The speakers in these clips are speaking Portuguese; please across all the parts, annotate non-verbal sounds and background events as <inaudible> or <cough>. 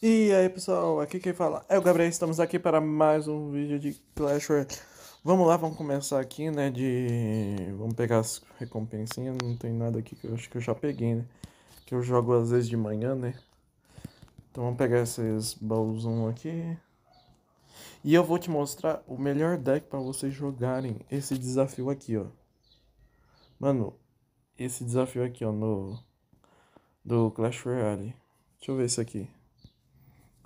E aí pessoal, aqui quem fala é o Gabriel, estamos aqui para mais um vídeo de Clash Royale Vamos lá, vamos começar aqui, né, de... Vamos pegar as recompensinhas, não tem nada aqui que eu acho que eu já peguei, né Que eu jogo às vezes de manhã, né Então vamos pegar esses baúzão aqui E eu vou te mostrar o melhor deck para vocês jogarem esse desafio aqui, ó Mano, esse desafio aqui, ó, no... Do Clash Royale Deixa eu ver isso aqui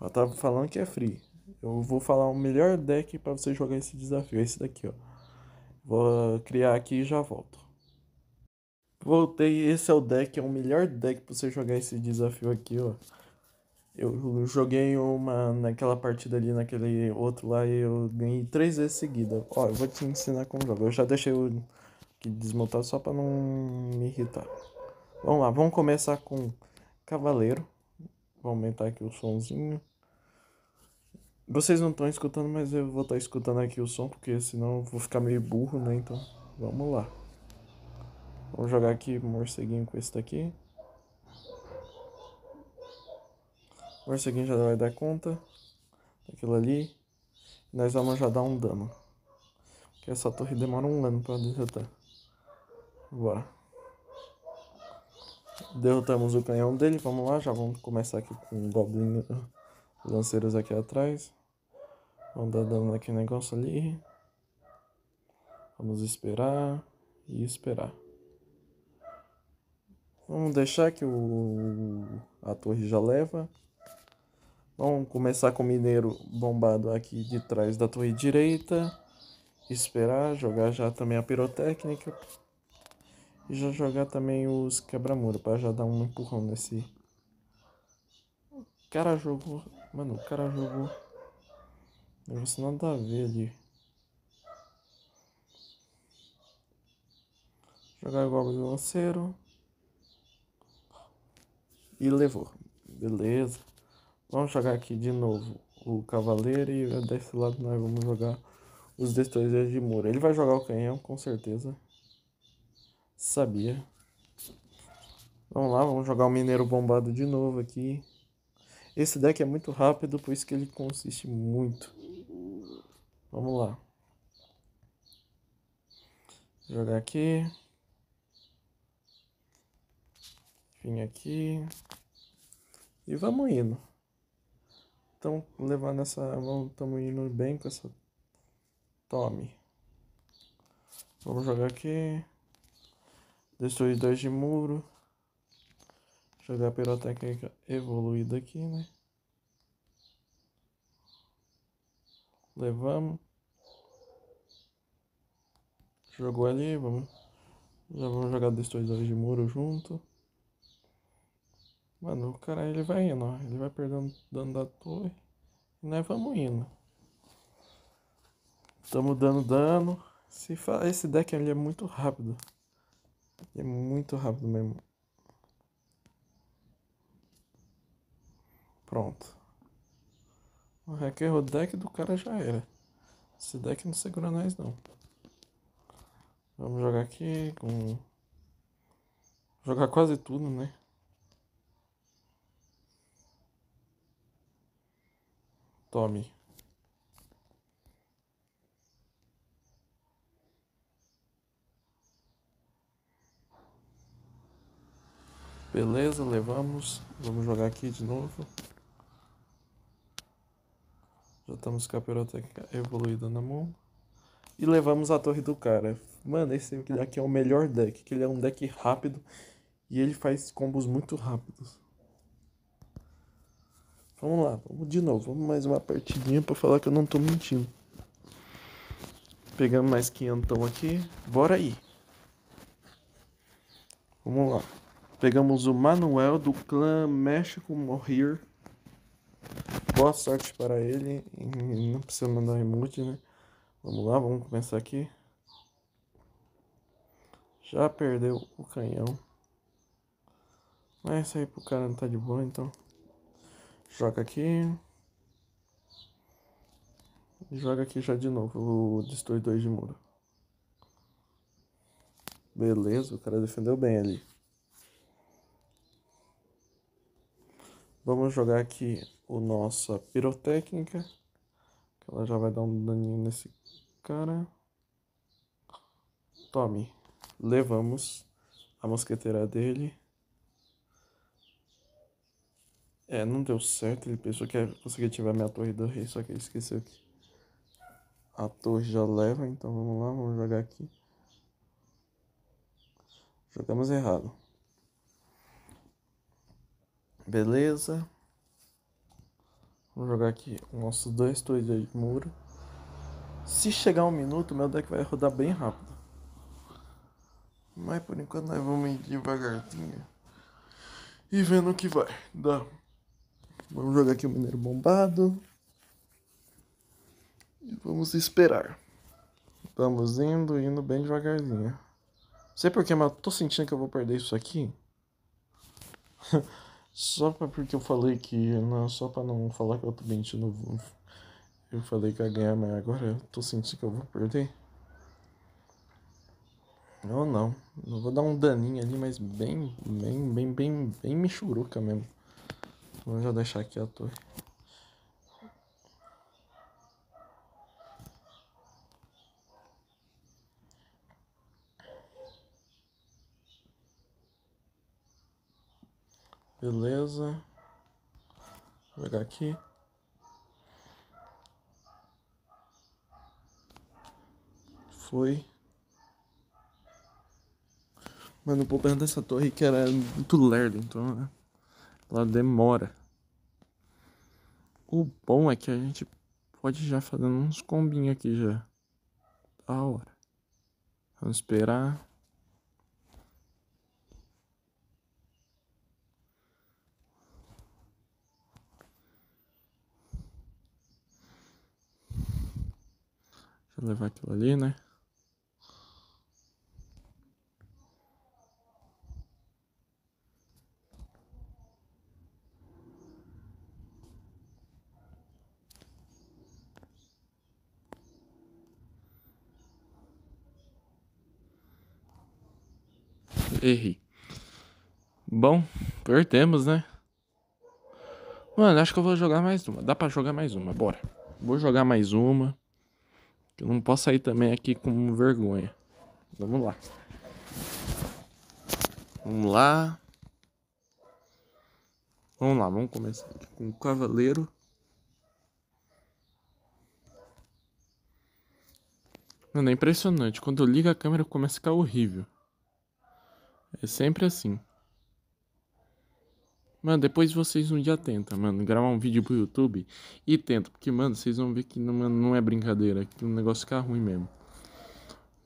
ela tá falando que é free. Eu vou falar o melhor deck para você jogar esse desafio, é esse daqui, ó. Vou criar aqui e já volto. Voltei, esse é o deck, é o melhor deck para você jogar esse desafio aqui, ó. Eu joguei uma naquela partida ali, naquele outro lá, e eu ganhei três vezes seguida. Ó, eu vou te ensinar como jogar. Eu já deixei o que desmontar só para não me irritar. Vamos lá, vamos começar com Cavaleiro. Vou aumentar aqui o somzinho. Vocês não estão escutando, mas eu vou estar tá escutando aqui o som, porque senão eu vou ficar meio burro, né? Então, vamos lá. Vou jogar aqui morceguinho com esse daqui. Morceguinho já vai dar conta daquilo ali. Nós vamos já dar um dano. Porque essa torre demora um ano pra derrotar. Bora. Derrotamos o canhão dele, vamos lá, já vamos começar aqui com o um Goblin né? lanceiros aqui atrás. Vamos dar dano naquele negócio ali. Vamos esperar e esperar. Vamos deixar que o a torre já leva. Vamos começar com o mineiro bombado aqui de trás da torre direita. Esperar, jogar já também a pirotécnica. E já jogar também os quebra-muro para já dar um empurrão nesse. cara jogou Mano, o cara jogou. Negócio nada a ver ali. Jogar igual o lanceiro. E levou. Beleza. Vamos jogar aqui de novo o cavaleiro e desse lado nós vamos jogar os destruidores de muro. Ele vai jogar o canhão, com certeza. Sabia. Vamos lá, vamos jogar o mineiro bombado de novo aqui. Esse deck é muito rápido, por isso que ele consiste muito. Vamos lá. Jogar aqui. Vim aqui. E vamos indo. Então, levando essa. Estamos indo bem com essa. Tome. Vamos jogar aqui. Destruir dois de muro. Deixa eu a pirotécnica evoluída aqui, né? Levamos. Jogou ali, vamos. Já vamos jogar destruidores de muro junto. Mano, o cara ele vai indo, ó. Ele vai perdendo dano da torre. E nós vamos indo. Estamos dando dano. Se fa... Esse deck ali é muito rápido. É muito rápido mesmo. Pronto. O hacker o deck do cara já era. Esse deck não segura nós não. Vamos jogar aqui com. Jogar quase tudo, né? Tome. Beleza, levamos. Vamos jogar aqui de novo. Já estamos com a pirotécnica evoluída na mão. E levamos a torre do cara. Mano, esse aqui é o melhor deck, que ele é um deck rápido e ele faz combos muito rápidos. Vamos lá, vamos de novo, vamos mais uma partidinha para falar que eu não tô mentindo. Pegamos mais quinhentão aqui, bora aí. Vamos lá. Pegamos o Manuel do clã México morrer boa sorte para ele. E não precisa mandar emoji, né? Vamos lá, vamos começar aqui. Já perdeu o canhão. Mas isso aí pro cara não tá de boa, então. Joga aqui. joga aqui já de novo o Destrói 2 de muro. Beleza, o cara defendeu bem ali. Vamos jogar aqui o nossa pirotécnica. Que ela já vai dar um daninho nesse cara. Tome. Levamos a mosqueteira dele. É, não deu certo. Ele pensou que ia conseguir ativar minha torre do rei, só que ele esqueceu que a torre já leva. Então vamos lá, vamos jogar aqui. Jogamos errado. Beleza. Vamos jogar aqui nossos dois, dois aí de muro. Se chegar um minuto, meu deck vai rodar bem rápido. Mas por enquanto nós vamos ir devagarzinho. E vendo o que vai dar. Vamos jogar aqui o mineiro bombado. E vamos esperar. Vamos indo, indo bem devagarzinho. Não sei porquê, mas eu tô sentindo que eu vou perder isso aqui. <laughs> Só porque eu falei que. Não, só pra não falar que eu tô mentindo. Eu falei que ia ganhar, mas agora eu tô sentindo que eu vou perder. Ou não. Eu vou dar um daninho ali, mas bem, bem, bem, bem, bem mexuruca mesmo. Vamos já deixar aqui a torre. Beleza. Vou pegar aqui. Foi. Mano, o problema dessa torre que era muito lerda, então né? ela demora. O bom é que a gente pode já fazer uns combinhos aqui já. Da hora. Vamos esperar. levar aquilo ali, né? Errei. Bom, perdemos, né? Mano, acho que eu vou jogar mais uma. Dá pra jogar mais uma, bora. Vou jogar mais uma. Eu não posso sair também aqui com vergonha. Vamos lá. Vamos lá. Vamos lá, vamos começar com o cavaleiro. Mano, é impressionante. Quando eu ligo a câmera começa a ficar horrível. É sempre assim. Mano, depois vocês um dia tentam, mano, gravar um vídeo pro YouTube e tenta, porque, mano, vocês vão ver que não, mano, não é brincadeira, que o negócio fica ruim mesmo.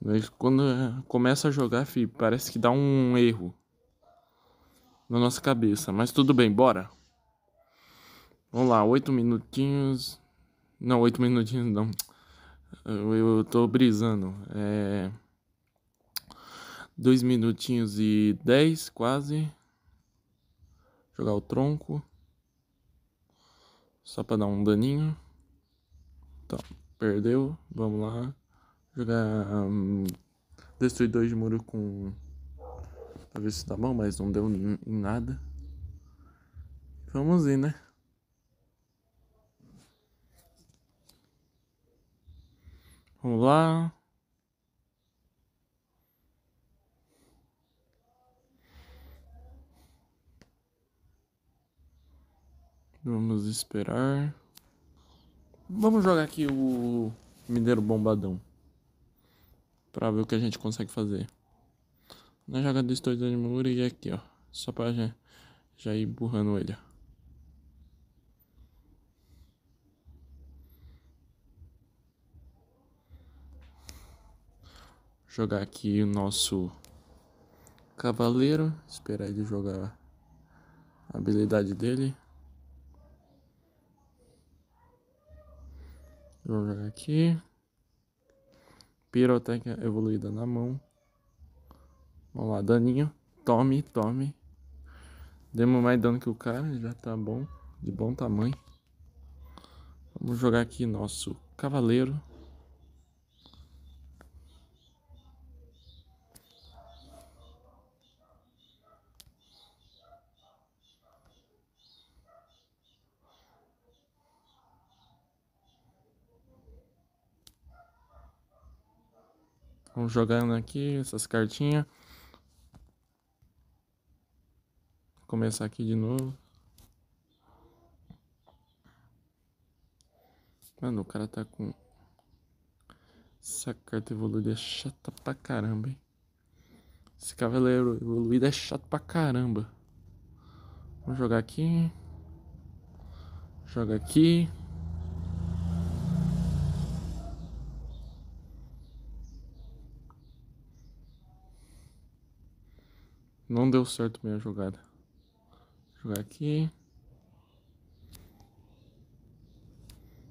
Mas quando eh, começa a jogar, fi, parece que dá um erro na nossa cabeça, mas tudo bem, bora. Vamos lá, oito minutinhos. Não, oito minutinhos não. Eu, eu tô brisando. É. Dois minutinhos e dez, quase. Jogar o tronco. Só para dar um daninho. Então, perdeu. Vamos lá. Jogar um, destruidor de muro com... Pra ver se tá bom, mas não deu em nada. Vamos ir, né? Vamos lá. Vamos esperar. Vamos jogar aqui o Mineiro Bombadão. Pra ver o que a gente consegue fazer. Nós joga dois Animura e aqui, ó. Só pra já, já ir burrando ele, ó. jogar aqui o nosso cavaleiro, esperar ele jogar a habilidade dele. Vou jogar aqui. Pirotecnia evoluída na mão. Vamos lá, daninho. Tome, tome. Demos mais dano que o cara, já tá bom. De bom tamanho. Vamos jogar aqui nosso cavaleiro. Vamos jogando aqui essas cartinhas. Vou começar aqui de novo. Mano, o cara tá com. Essa carta evoluída é chata pra caramba, hein? Esse cavaleiro evoluído é chato pra caramba. Vamos jogar aqui. Joga aqui. Não deu certo minha jogada. Vou jogar aqui.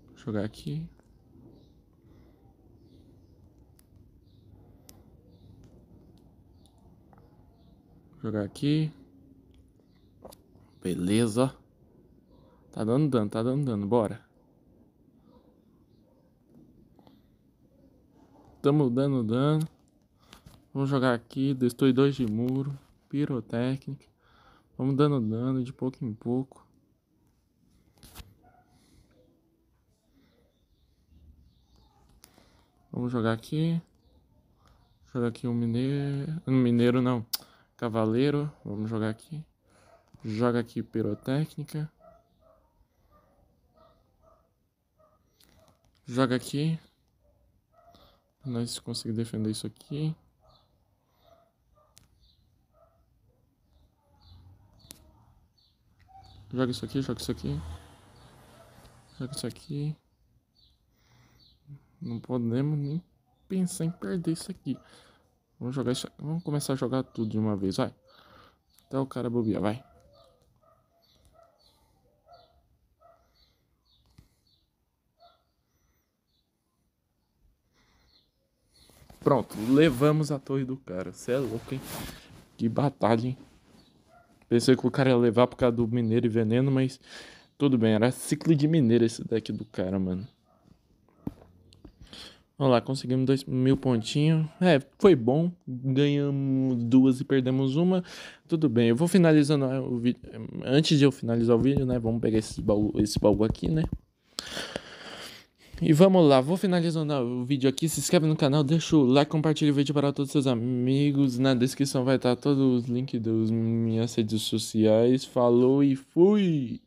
Vou jogar aqui. Vou jogar aqui. Beleza. Tá dando dano, tá dando dano. Bora. Tamo dando dano. Vamos jogar aqui. Destrui dois de muro pirotécnica. Vamos dando dano de pouco em pouco. Vamos jogar aqui. Jogar aqui o um mineiro. Um mineiro não. Cavaleiro. Vamos jogar aqui. Joga aqui pirotécnica. Joga aqui. Pra nós conseguir defender isso aqui. Joga isso aqui, joga isso aqui. Joga isso aqui. Não podemos nem pensar em perder isso aqui. Vamos jogar isso aqui. Vamos começar a jogar tudo de uma vez, vai. Até o cara bobear, vai. Pronto, levamos a torre do cara. Você é louco, hein? Que batalha, hein? Pensei que o cara ia levar por causa do Mineiro e Veneno, mas tudo bem, era ciclo de Mineiro esse deck do cara, mano. Vamos lá, conseguimos dois mil pontinhos. É, foi bom. Ganhamos duas e perdemos uma. Tudo bem, eu vou finalizando ah, o vídeo. Antes de eu finalizar o vídeo, né? Vamos pegar esse baú, esse baú aqui, né? E vamos lá, vou finalizando o vídeo aqui. Se inscreve no canal, deixa o like, compartilha o vídeo para todos os seus amigos. Na descrição vai estar todos os links das minhas redes sociais. Falou e fui!